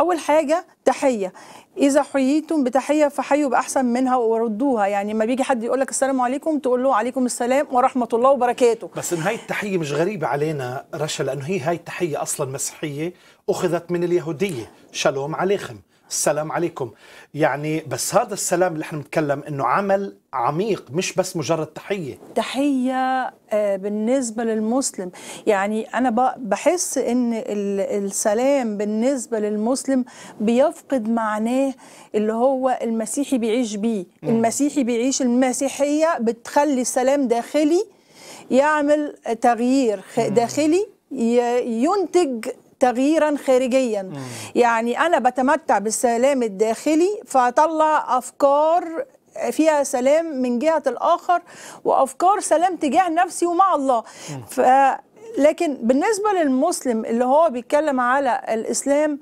اول حاجه تحيه اذا حييتم بتحيه فحيوا باحسن منها وردوها يعني ما بيجي حد يقول لك السلام عليكم تقول له عليكم السلام ورحمه الله وبركاته بس ان هاي التحيه مش غريبه علينا رشا لانه هي هاي التحيه اصلا مسيحيه اخذت من اليهوديه شالوم عليكم السلام عليكم يعني بس هذا السلام اللي احنا بنتكلم انه عمل عميق مش بس مجرد تحيه تحيه آه، بالنسبه للمسلم يعني انا بحس ان السلام بالنسبه للمسلم بيفقد معناه اللي هو المسيحي بيعيش بيه المسيحي بيعيش المسيحيه بتخلي السلام داخلي يعمل تغيير داخلي ينتج تغييرا خارجيا مم. يعني أنا بتمتع بالسلام الداخلي فأطلع أفكار فيها سلام من جهة الآخر وأفكار سلام تجاه نفسي ومع الله ف لكن بالنسبة للمسلم اللي هو بيتكلم على الإسلام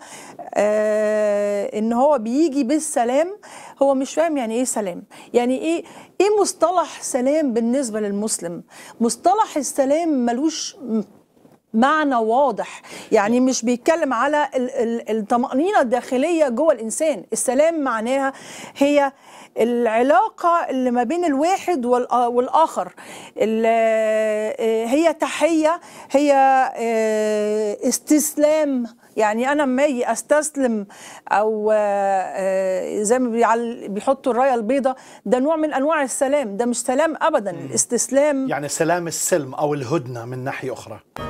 آه إن هو بيجي بالسلام هو مش فاهم يعني إيه سلام يعني إيه إيه مصطلح سلام بالنسبة للمسلم مصطلح السلام ملوش معنى واضح يعني مش بيتكلم على الطمأنينة الداخلية جوه الإنسان السلام معناها هي العلاقة اللي ما بين الواحد آه، والآخر آه، آه، هي تحية هي استسلام يعني انا ما استسلم او زي ما بيحطوا الرايه البيضاء ده نوع من انواع السلام ده مش سلام ابدا الاستسلام يعني سلام السلم او الهدنه من ناحيه اخرى